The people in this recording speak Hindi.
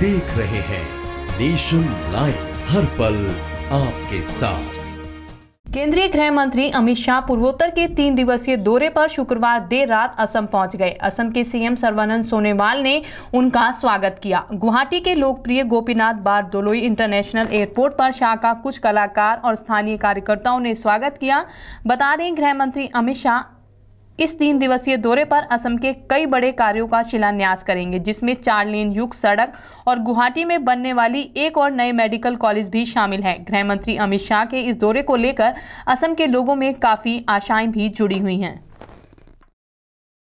देख रहे हैं नेशन लाइव हर पल आपके साथ केंद्रीय गृह मंत्री अमित शाह पूर्वोत्तर के तीन दिवसीय दौरे पर शुक्रवार देर रात असम पहुंच गए असम के सीएम सर्वानंद सोनेवाल ने उनका स्वागत किया गुवाहाटी के लोकप्रिय Gopinath Bordoloi international airport पर शाह का कुछ कलाकार और स्थानीय कार्यकर्ताओं ने स्वागत किया बता दें गृह मंत्री अमित शाह इस तीन दिवसीय दौरे पर असम के कई बड़े कार्यों का शिलान्यास करेंगे जिसमें चार लेन युग सड़क और गुवाहाटी में बनने वाली एक और नए मेडिकल कॉलेज भी शामिल है गृह मंत्री अमित शाह के इस दौरे को लेकर असम के लोगों में काफ़ी आशाएं भी जुड़ी हुई हैं